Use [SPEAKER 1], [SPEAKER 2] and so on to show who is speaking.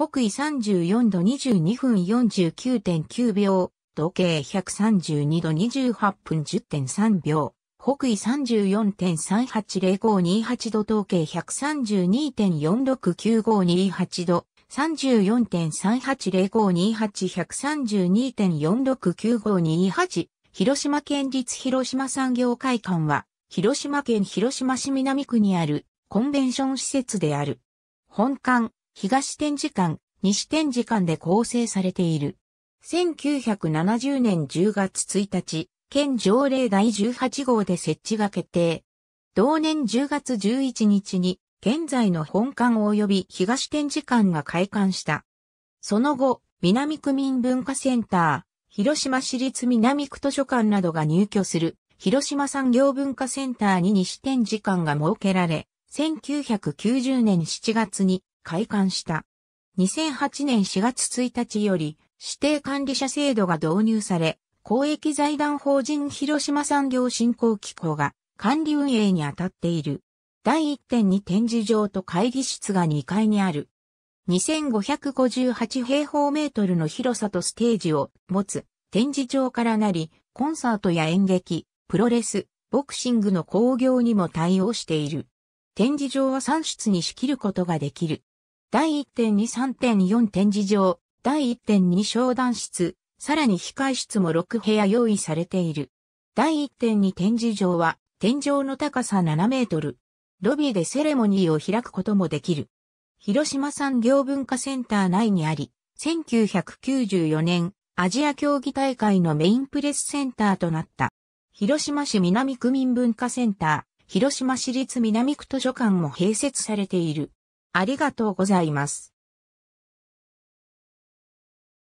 [SPEAKER 1] 北緯34度22分49.9秒、時計132度28分10.3秒、北緯34.380528度東計132.469528度、34.380528-132.469528、広島県立広島産業会館は、広島県広島市南区にあるコンベンション施設である。本館、東展示館、西展示館で構成されている。1970年10月1日、県条例第18号で設置が決定。同年10月11日に、現在の本館及び東展示館が開館した。その後、南区民文化センター、広島市立南区図書館などが入居する、広島産業文化センターに西展示館が設けられ、1990年7月に開館した。2008年4月1日より指定管理者制度が導入され、公益財団法人広島産業振興機構が管理運営に当たっている。第1点に展示場と会議室が2階にある。2558平方メートルの広さとステージを持つ展示場からなり、コンサートや演劇、プロレス、ボクシングの興行にも対応している。展示場は3室に仕切ることができる。第1.2.3.4展示場、第1.2商談室、さらに控室も6部屋用意されている。第1.2展示場は、天井の高さ7メートル。ロビーでセレモニーを開くこともできる。広島産業文化センター内にあり、1994年、アジア競技大会のメインプレスセンターとなった。広島市南区民文化センター、広島市立南区図書館も併設されている。ありがとうございます。